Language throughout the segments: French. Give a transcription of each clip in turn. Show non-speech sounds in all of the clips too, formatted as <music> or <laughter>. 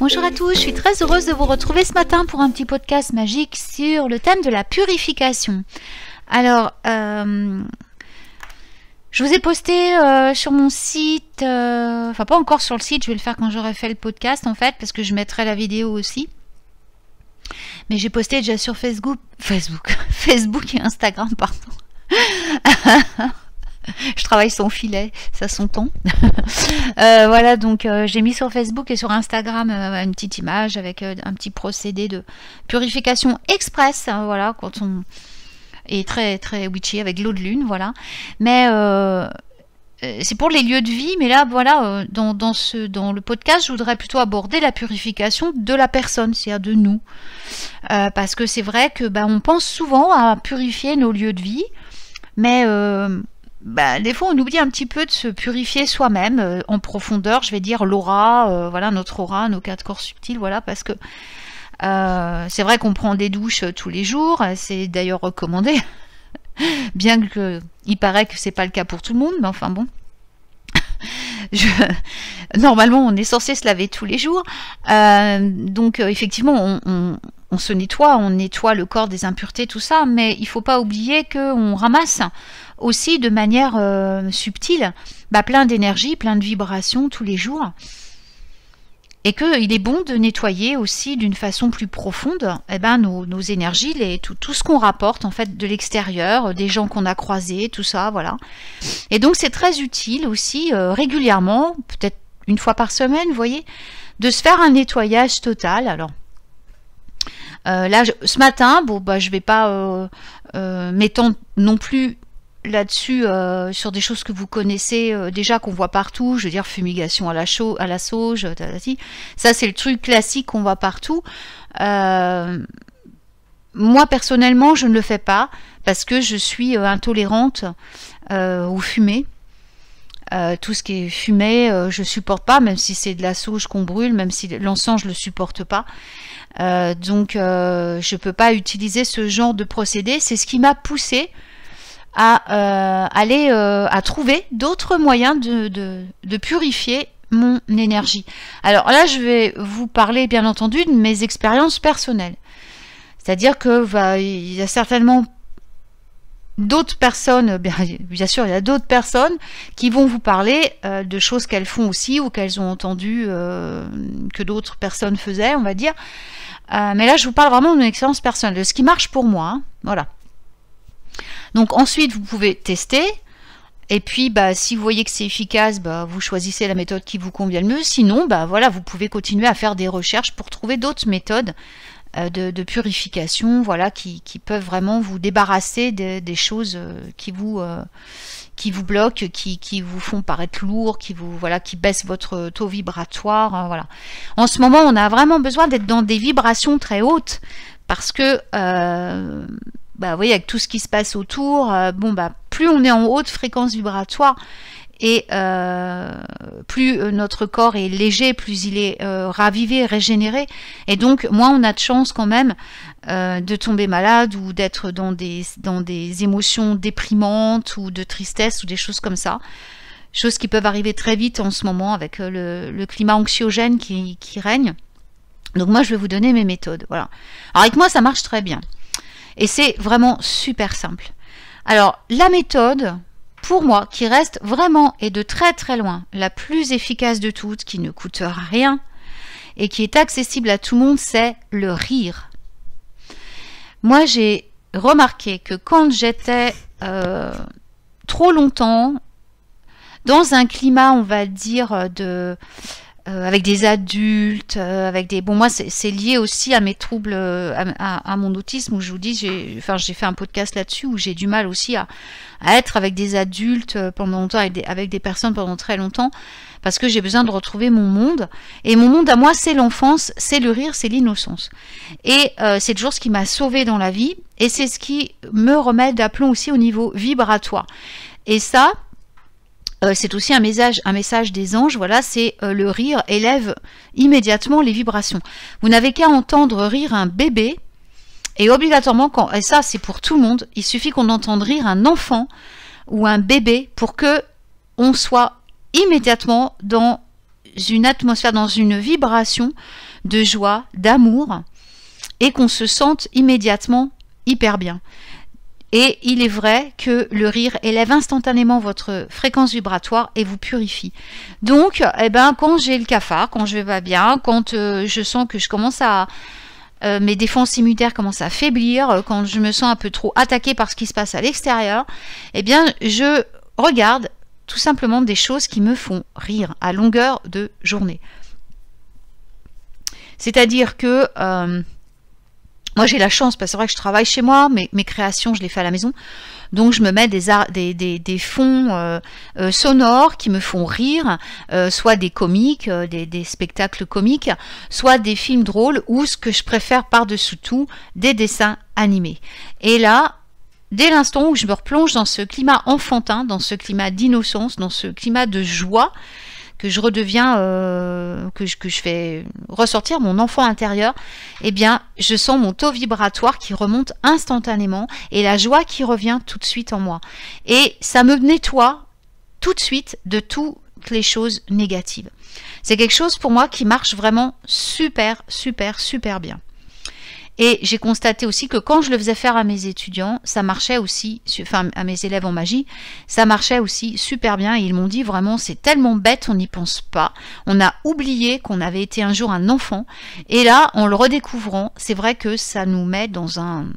Bonjour à tous, je suis très heureuse de vous retrouver ce matin pour un petit podcast magique sur le thème de la purification. Alors, euh, je vous ai posté euh, sur mon site, euh, enfin pas encore sur le site, je vais le faire quand j'aurai fait le podcast en fait, parce que je mettrai la vidéo aussi. Mais j'ai posté déjà sur Facebook, <laughs> Facebook, <laughs> Facebook et Instagram, pardon. <laughs> <laughs> je travaille son filet, ça s'entend. <laughs> Euh, voilà, donc euh, j'ai mis sur Facebook et sur Instagram euh, une petite image avec un petit procédé de purification express. Hein, voilà, quand on est très très witchy avec l'eau de lune, voilà. Mais c'est pour les lieux de vie, mais là, voilà, dans, ce, dans le podcast, je voudrais plutôt aborder la purification de la personne, c'est-à-dire de nous. parce que c'est vrai que ben, on pense souvent à purifier nos lieux de vie, mais bah, des fois, on oublie un petit peu de se purifier soi-même euh, en profondeur, je vais dire l'aura, euh, voilà, notre aura, nos quatre corps subtils, voilà, parce que euh, c'est vrai qu'on prend des douches tous les jours, c'est d'ailleurs recommandé, <laughs> bien que il paraît que c'est pas le cas pour tout le monde, mais enfin bon. <laughs> Normalement, on est censé se laver tous les jours, donc effectivement, on, on se nettoie, on nettoie le corps des impuretés, tout ça, mais il faut pas oublier qu'on ramasse aussi de manière euh, subtile bah, plein d'énergie, plein de vibrations tous les jours. Et qu'il est bon de nettoyer aussi d'une façon plus profonde eh ben, nos, énergies, tout, ce qu'on rapporte en fait de l'extérieur, des gens qu'on a croisés, tout ça, voilà. Et donc c'est très utile aussi euh, régulièrement, peut-être une fois par semaine, vous voyez, de se faire un nettoyage total. Alors euh, là, ce matin, bon, bah, je vais pas euh, euh, m'étendre non plus là-dessus sur des choses que vous connaissez déjà qu'on voit partout, je veux dire fumigation à la, chaux, à la sauge, ça c'est le truc classique qu'on voit partout. moi personnellement je ne le fais pas parce que je suis intolérante aux fumées. Euh, tout ce qui est fumé, je euh, je supporte pas, même si c'est de la souche qu'on brûle, même si l'encens, je le supporte pas. Euh, donc, je peux pas utiliser ce genre de procédé. C'est ce qui m'a poussé à aller à trouver d'autres moyens de, purifier mon énergie. Alors là, je vais vous parler, bien entendu, de mes expériences personnelles. C'est-à-dire que bah, il y a certainement d'autres personnes, bien, sûr, il y a d'autres personnes qui vont vous parler euh, de choses qu'elles font aussi ou qu'elles ont entendues euh, que d'autres personnes faisaient, on va dire. Euh, mais là, je vous parle vraiment d'une expérience personnelle, de ce qui marche pour moi. Hein. voilà. Donc ensuite, vous pouvez tester. Et puis, bah, si vous voyez que c'est efficace, bah, vous choisissez la méthode qui vous convient le mieux. Sinon, bah, voilà, vous pouvez continuer à faire des recherches pour trouver d'autres méthodes euh, de, purification, voilà, qui, qui, peuvent vraiment vous débarrasser des, choses euh, qui vous, euh, qui vous bloquent, qui, vous font paraître lourd, qui vous voilà, qui baissent votre taux vibratoire. Hein, voilà. En ce moment, on a vraiment besoin d'être dans des vibrations très hautes parce que bah, vous voyez, avec tout ce qui se passe autour, bon bah plus on est en haute fréquence vibratoire et euh, plus euh, notre corps est léger, plus il est euh, ravivé, régénéré, et donc moins on a de chance quand même de tomber malade ou d'être dans des, dans des émotions déprimantes ou de tristesse ou des choses comme ça. Choses qui peuvent arriver très vite en ce moment avec le, climat anxiogène qui, règne. Donc moi je vais vous donner mes méthodes. Voilà. Alors avec moi ça marche très bien. Et c'est vraiment super simple. Alors la méthode, pour moi, qui reste vraiment et de très très loin la plus efficace de toutes, qui ne coûtera rien et qui est accessible à tout le monde, c'est le rire. Moi, j'ai remarqué que quand j'étais euh, trop longtemps dans un climat, on va dire, euh, de, euh, avec des adultes, euh, avec des. Bon, moi, c'est lié aussi à mes troubles, euh, à, mon autisme, où je vous dis, j'ai enfin, fait un podcast là-dessus, où j'ai du mal aussi à, être avec des adultes pendant longtemps, avec des, avec des personnes pendant très longtemps, parce que j'ai besoin de retrouver mon monde. Et mon monde, à moi, c'est l'enfance, c'est le rire, c'est l'innocence. Et c'est toujours ce qui m'a sauvé dans la vie, et c'est ce qui me remet d'aplomb aussi au niveau vibratoire. Et ça, euh, c'est aussi un message, un message des anges, voilà, c'est euh, le rire élève immédiatement les vibrations. Vous n'avez qu'à entendre rire un bébé, et obligatoirement, quand, et ça c'est pour tout le monde, il suffit qu'on entende rire un enfant ou un bébé pour que on soit immédiatement dans une atmosphère, dans une vibration de joie, d'amour, et qu'on se sente immédiatement hyper bien. Et il est vrai que le rire élève instantanément votre fréquence vibratoire et vous purifie. Donc, eh ben, quand j'ai le cafard, quand je vais pas bien, quand euh, je sens que je commence à... Euh, mes défenses immunitaires commencent à faiblir, euh, quand je me sens un peu trop attaqué par ce qui se passe à l'extérieur, eh bien, je regarde tout simplement des choses qui me font rire à longueur de journée. C'est-à-dire que... Moi, j'ai la chance, parce que c'est vrai que je travaille chez moi, mais mes créations, je les fais à la maison. Donc, je me mets des, des, fonds euh, euh, sonores qui me font rire, euh, soit des comiques, des, des spectacles comiques, soit des films drôles, ou ce que je préfère par-dessus tout, des dessins animés. Et là, dès l'instant où je me replonge dans ce climat enfantin, dans ce climat d'innocence, dans ce climat de joie, que je redeviens, euh, que, je, que je fais ressortir mon enfant intérieur, eh bien, je sens mon taux vibratoire qui remonte instantanément et la joie qui revient tout de suite en moi. Et ça me nettoie tout de suite de toutes les choses négatives. C'est quelque chose pour moi qui marche vraiment super, super, super bien. Et j'ai constaté aussi que quand je le faisais faire à mes étudiants, ça marchait aussi, enfin à mes élèves en magie, ça marchait aussi super bien. Et ils m'ont dit vraiment, c'est tellement bête, on n'y pense pas. On a oublié qu'on avait été un jour un enfant. Et là, en le redécouvrant, c'est vrai que ça nous met dans un,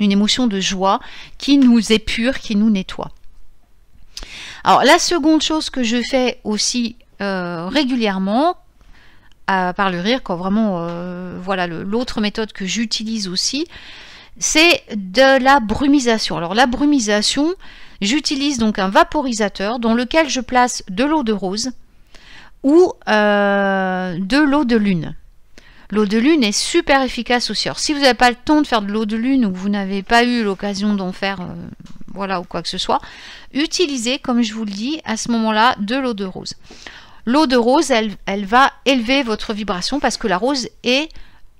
une émotion de joie qui nous épure, qui nous nettoie. Alors la seconde chose que je fais aussi euh, régulièrement à, par le rire, quand vraiment, euh, voilà, l'autre méthode que j'utilise aussi, c'est de la brumisation. Alors la brumisation, j'utilise donc un vaporisateur dans lequel je place de l'eau de rose ou euh, de l'eau de lune. L'eau de lune est super efficace aussi. Alors, si vous n'avez pas le temps de faire de l'eau de lune ou que vous n'avez pas eu l'occasion d'en faire, euh, voilà, ou quoi que ce soit, utilisez, comme je vous le dis, à ce moment-là, de l'eau de rose. L'eau de rose, elle, va élever votre vibration parce que la rose est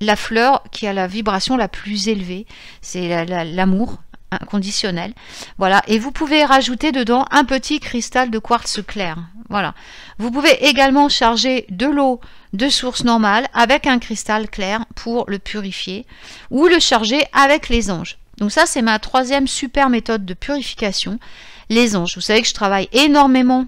la fleur qui a la vibration la plus élevée. C'est l'amour inconditionnel. Voilà. Et vous pouvez rajouter dedans un petit cristal de quartz clair. Voilà. Vous pouvez également charger de l'eau de source normale avec un cristal clair pour le purifier ou le charger avec les anges. Donc ça, c'est ma troisième super méthode de purification, les anges. Vous savez que je travaille énormément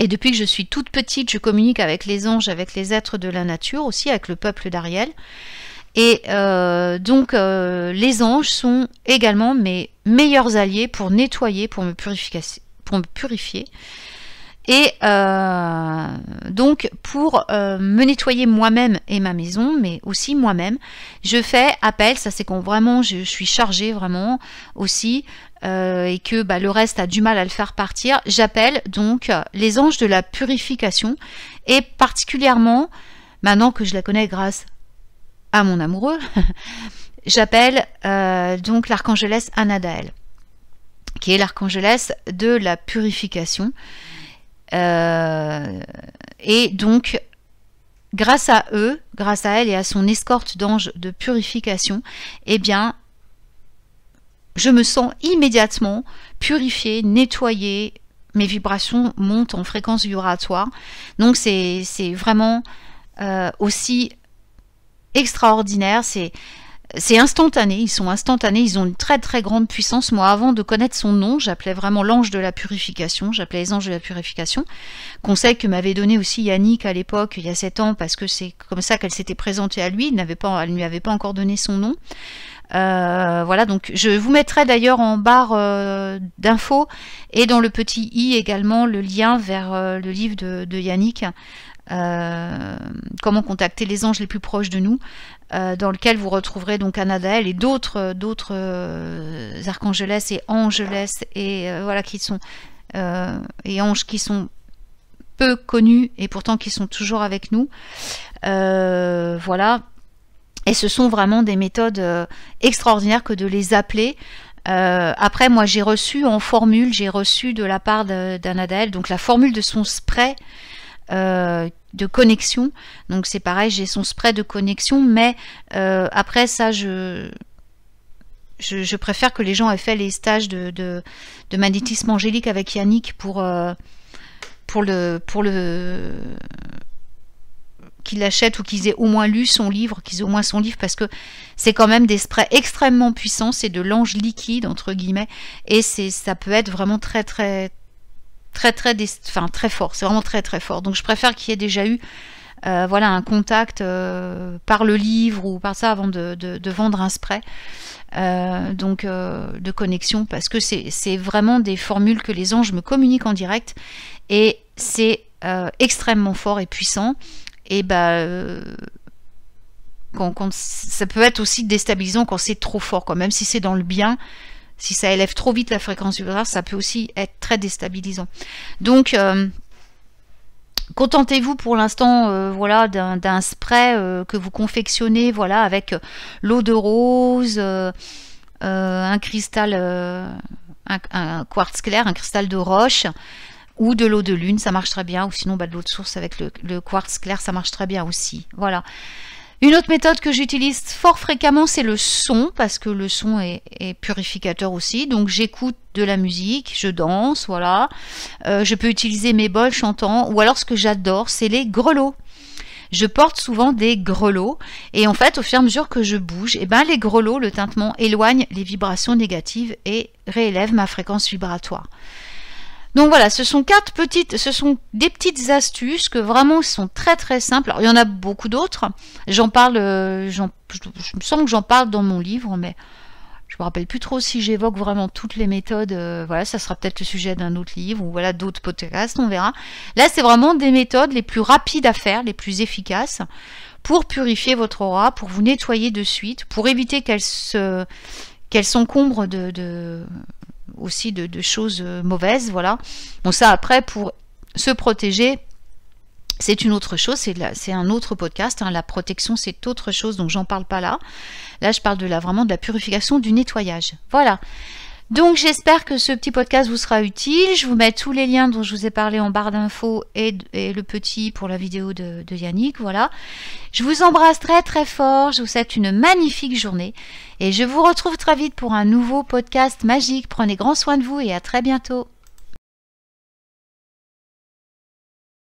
et depuis que je suis toute petite, je communique avec les anges, avec les êtres de la nature, aussi avec le peuple d'Ariel. Et euh, donc euh, les anges sont également mes meilleurs alliés pour nettoyer, pour me, pour me purifier et euh, donc pour euh, me nettoyer moi-même et ma maison, mais aussi moi-même, je fais appel, ça c'est quand vraiment je, suis chargée vraiment aussi, euh, et que bah, le reste a du mal à le faire partir, j'appelle donc les anges de la purification, et particulièrement, maintenant que je la connais grâce à mon amoureux, <laughs> j'appelle donc l'archangelesse Anadael, qui est l'archangelesse de la purification. Euh, et donc, grâce à eux, grâce à elle et à son escorte d'anges de purification, eh bien, je me sens immédiatement purifiée, nettoyée, mes vibrations montent en fréquence vibratoire. Donc c'est vraiment euh, aussi extraordinaire, c'est c'est instantané, ils sont instantanés, ils ont une très très grande puissance. Moi, avant de connaître son nom, j'appelais vraiment l'ange de la purification, j'appelais les anges de la purification. Conseil que m'avait donné aussi Yannick à l'époque, il y a sept ans, parce que c'est comme ça qu'elle s'était présentée à lui, pas, elle ne lui avait pas encore donné son nom. Euh, voilà, donc je vous mettrai d'ailleurs en barre euh, d'infos et dans le petit i également le lien vers euh, le livre de Yannick, Comment contacter les anges les plus proches de nous. Euh, dans lequel vous retrouverez donc Anadaël et d'autres euh, d'autres euh, et angelès et voilà qui sont et anges qui sont peu connus et pourtant qui sont toujours avec nous. voilà. Et ce sont vraiment des méthodes extraordinaires que de les appeler. après, moi, j'ai reçu en formule, j'ai reçu de la part d'Anadaël, donc la formule de son spray de connexion. Donc c'est pareil, j'ai son spray de connexion, mais euh, après ça, je, je, préfère que les gens aient fait les stages de, de, magnétisme angélique avec Yannick pour, euh, pour le... Pour le qu'ils l'achètent ou qu'ils aient au moins lu son livre, qu'ils aient au moins son livre, parce que c'est quand même des sprays extrêmement puissants, c'est de l'ange liquide, entre guillemets, et c'est ça peut être vraiment très, très, très très, très fort, c'est vraiment très très fort. Donc je préfère qu'il y ait déjà eu euh, voilà, un contact euh, par le livre ou par ça avant de, vendre un spray. Euh, donc de connexion parce que c'est vraiment des formules que les anges me communiquent en direct et c'est extrêmement fort et puissant et ben ça peut être aussi déstabilisant quand c'est trop fort quand même si c'est dans le bien si ça élève trop vite la fréquence du ça peut aussi être très déstabilisant. Donc, euh, contentez-vous pour l'instant euh, voilà, d'un spray euh, que vous confectionnez voilà, avec l'eau de rose, un cristal, un, quartz clair, un cristal de roche ou de l'eau de lune, ça marche très bien, ou sinon bah, de l'eau de source avec le, le, quartz clair, ça marche très bien aussi. Voilà. Une autre méthode que j'utilise fort fréquemment, c'est le son, parce que le son est, purificateur aussi. Donc j'écoute de la musique, je danse, voilà. Euh, je peux utiliser mes bols chantant, ou alors ce que j'adore, c'est les grelots. Je porte souvent des grelots et en fait au fur et à mesure que je bouge, et eh ben, les grelots, le tintement éloigne les vibrations négatives et réélève ma fréquence vibratoire. Donc voilà, ce sont quatre petites, ce sont des petites astuces que vraiment sont très très simples. Alors, il y en a beaucoup d'autres. J'en parle, euh, je, me sens que j'en parle dans mon livre, mais je me rappelle plus trop si j'évoque vraiment toutes les méthodes. Euh, voilà, ça sera peut-être le sujet d'un autre livre ou voilà d'autres podcasts, on verra. Là, c'est vraiment des méthodes les plus rapides à faire, les plus efficaces pour purifier votre aura, pour vous nettoyer de suite, pour éviter qu'elle se qu'elle s'encombre de aussi de, choses euh, mauvaises, voilà. Bon, ça après, pour se protéger, c'est une autre chose, c'est un autre podcast. Hein. La protection, c'est autre chose, donc j'en parle pas là. Là, je parle de la, vraiment de la purification, du nettoyage. Voilà. Donc j'espère que ce petit podcast vous sera utile. Je vous mets tous les liens dont je vous ai parlé en barre d'infos et, le petit pour la vidéo de Yannick. Voilà. Je vous embrasse très très fort. Je vous souhaite une magnifique journée. Et je vous retrouve très vite pour un nouveau podcast magique. Prenez grand soin de vous et à très bientôt.